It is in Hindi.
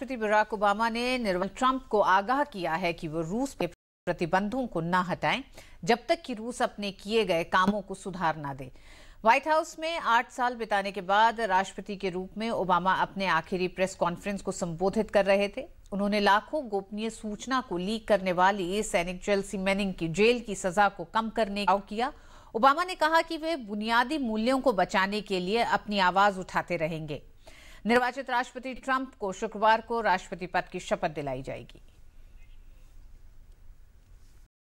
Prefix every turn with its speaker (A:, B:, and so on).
A: राष्ट्रपति बराक ओबामा ने निर्मल ट्रंप को आगाह किया है कि वो रूस पे प्रतिबंधों को न हटाएं जब तक कि रूस अपने किए गए कामों को सुधार ना दे व्हाइट हाउस में आठ साल बिताने के बाद राष्ट्रपति के रूप में ओबामा अपने आखिरी प्रेस कॉन्फ्रेंस को संबोधित कर रहे थे उन्होंने लाखों गोपनीय सूचना को लीक करने वाली सैनिक चेल्सी मैनिंग की जेल की सजा को कम करने किया ओबामा ने कहा कि वे बुनियादी मूल्यों को बचाने के लिए अपनी आवाज उठाते रहेंगे निर्वाचित राष्ट्रपति ट्रंप को शुक्रवार को राष्ट्रपति पद की शपथ दिलाई जाएगी